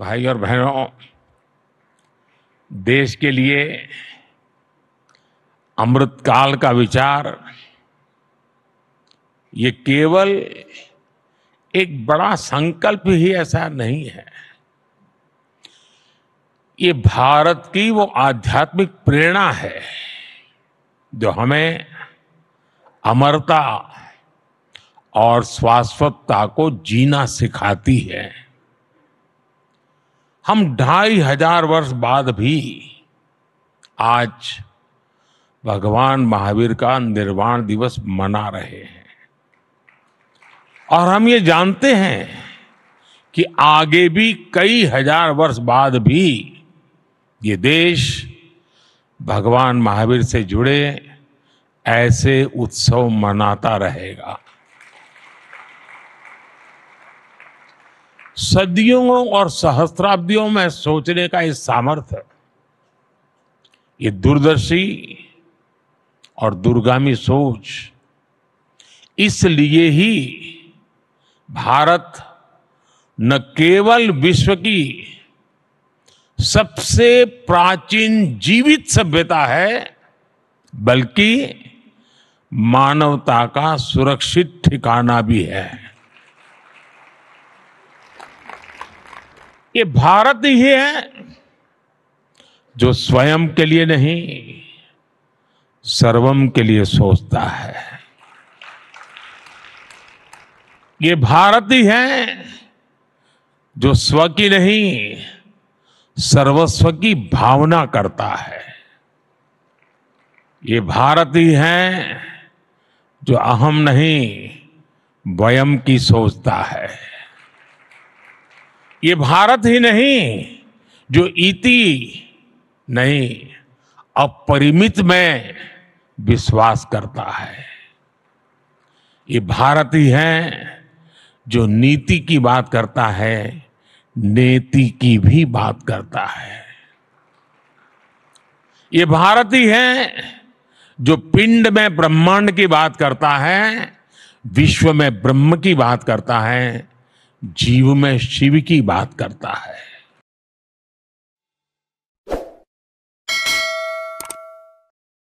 भाई और बहनों देश के लिए अमृतकाल का विचार ये केवल एक बड़ा संकल्प ही ऐसा नहीं है ये भारत की वो आध्यात्मिक प्रेरणा है जो हमें अमरता और शाश्वतता को जीना सिखाती है हम ढाई हजार वर्ष बाद भी आज भगवान महावीर का निर्वाण दिवस मना रहे हैं और हम ये जानते हैं कि आगे भी कई हजार वर्ष बाद भी ये देश भगवान महावीर से जुड़े ऐसे उत्सव मनाता रहेगा सदियों और सहस्त्राब्दियों में सोचने का ये सामर्थ्य ये दूरदर्शी और दुर्गामी सोच इसलिए ही भारत न केवल विश्व की सबसे प्राचीन जीवित सभ्यता है बल्कि मानवता का सुरक्षित ठिकाना भी है ये भारत ही है जो स्वयं के लिए नहीं सर्वम के लिए सोचता है ये भारत ही है जो स्व की नहीं सर्वस्व की भावना करता है ये भारत ही है जो अहम नहीं वयम की सोचता है ये भारत ही नहीं जो इति नहीं अपरिमित में विश्वास करता है ये भारत ही है जो नीति की बात करता है नेति की भी बात करता है ये भारत ही है जो पिंड में ब्रह्मांड की बात करता है विश्व में ब्रह्म की बात करता है जीव में शिव की बात करता है